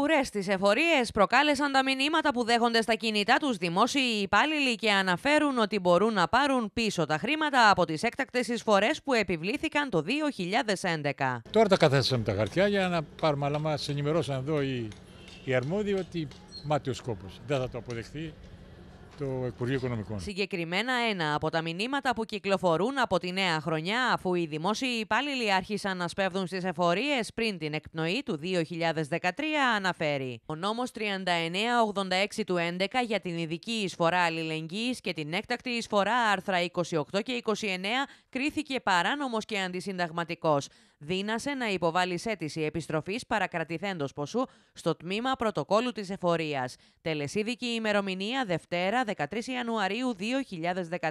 Ουρές στις εφορίες προκάλεσαν τα μηνύματα που δέχονται στα κινητά τους δημόσιοι υπάλληλοι και αναφέρουν ότι μπορούν να πάρουν πίσω τα χρήματα από τις έκτακτες εισφορές που επιβλήθηκαν το 2011. Τώρα τα καθέσαμε τα χαρτιά για να πάρουμε, αλλά μας ενημερώσαν εδώ οι, αρμόδιοι ότι μάτιο ο σκόπος. Δεν θα το αποδεχθεί το Υπουργείο Οικονομικών. Συγκεκριμένα ένα από τα μηνύματα που κυκλοφορούν από τη νέα χρονιά, αφού οι δημόσιοι υπάλληλοι άρχισαν να σπέβδουν στις εφορίες πριν την εκπνοή του 2013, αναφέρει. Ο νόμος 3986 του 11 για την ειδική εισφορά αλληλεγγύης και την έκτακτη εισφορά άρθρα 28 και 29 κρίθηκε παράνομος και αντισυνταγματικός δύνασε να υποβάλει αίτηση επιστροφής παρακρατηθέντος ποσού στο τμήμα πρωτοκόλλου της εφορίας. Τελεσίδικη ημερομηνία Δευτέρα 13 Ιανουαρίου 2014.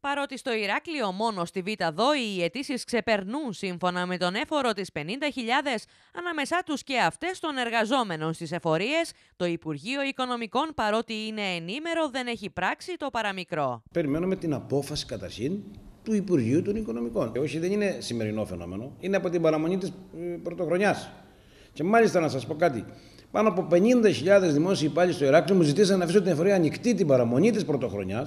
Παρότι στο Ηράκλειο μόνο στη Β' Δόη οι αιτήσεις ξεπερνούν σύμφωνα με τον έφορο της 50.000, ανάμεσά τους και αυτές των εργαζόμενων στις εφορίες, το Υπουργείο Οικονομικών παρότι είναι ενήμερο δεν έχει πράξει το παραμικρό. Περιμένουμε την απόφαση καταρχήν του Υπουργείου των Οικονομικών. Και ε, όχι, δεν είναι σημερινό φαινόμενο. Είναι από την παραμονή της ε, πρωτοχρονιάς. Και μάλιστα να σας πω κάτι. Πάνω από 50.000 δημόσιοι υπάλληλοι στο Ηράκλειο μου ζητήσαν να αφήσω την εφορία ανοιχτή την παραμονή της πρωτοχρονιάς.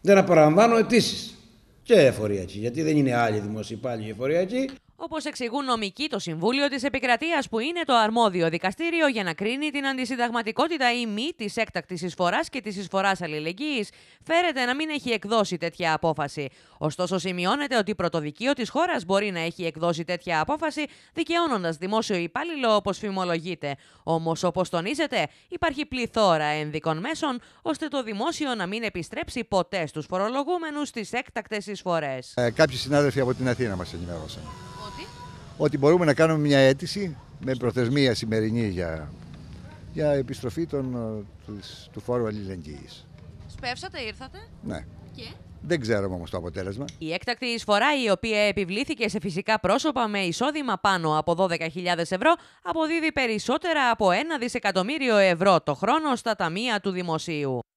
για να παραλαμβάνω αιτήσεις. Και εκεί, γιατί δεν είναι άλλοι δημόσιοι υπάλληλοι εκεί. Όπως εξηγούν νομικοί, το Συμβούλιο της Επικρατείας, που είναι το αρμόδιο δικαστήριο για να κρίνει την αντισυνταγματικότητα ή μη της έκτακτης εισφοράς και της εισφοράς αλληλεγγύης, φέρεται να μην έχει εκδώσει τέτοια απόφαση. Ωστόσο, σημειώνεται ότι πρωτοδικείο της χώρας μπορεί να έχει εκδώσει τέτοια απόφαση, δικαιώνοντας δημόσιο υπάλληλο όπως φημολογείται. Όμως, όπως τονίζεται, υπάρχει πληθώρα ένδικων μέσων ώστε το δημόσιο να μην επιστρέψει ποτέ στους φορολογούμενους τις έκτακτες εισφορές. Ε, κάποιοι συνάδελφοι από την Αθήνα μας ενημέρωσαν ότι μπορούμε να κάνουμε μια αίτηση με προθεσμία σημερινή για, για επιστροφή των, ε, του φόρου αλληλεγγύης. Σπεύσατε, ήρθατε. Ναι. Και... Δεν ξέρουμε όμως το αποτέλεσμα. Η έκτακτη εισφορά, η οποία επιβλήθηκε σε φυσικά πρόσωπα με εισόδημα πάνω από 12.000 ευρώ, αποδίδει περισσότερα από ένα δισεκατομμύριο ευρώ το χρόνο στα ταμεία του Δημοσίου.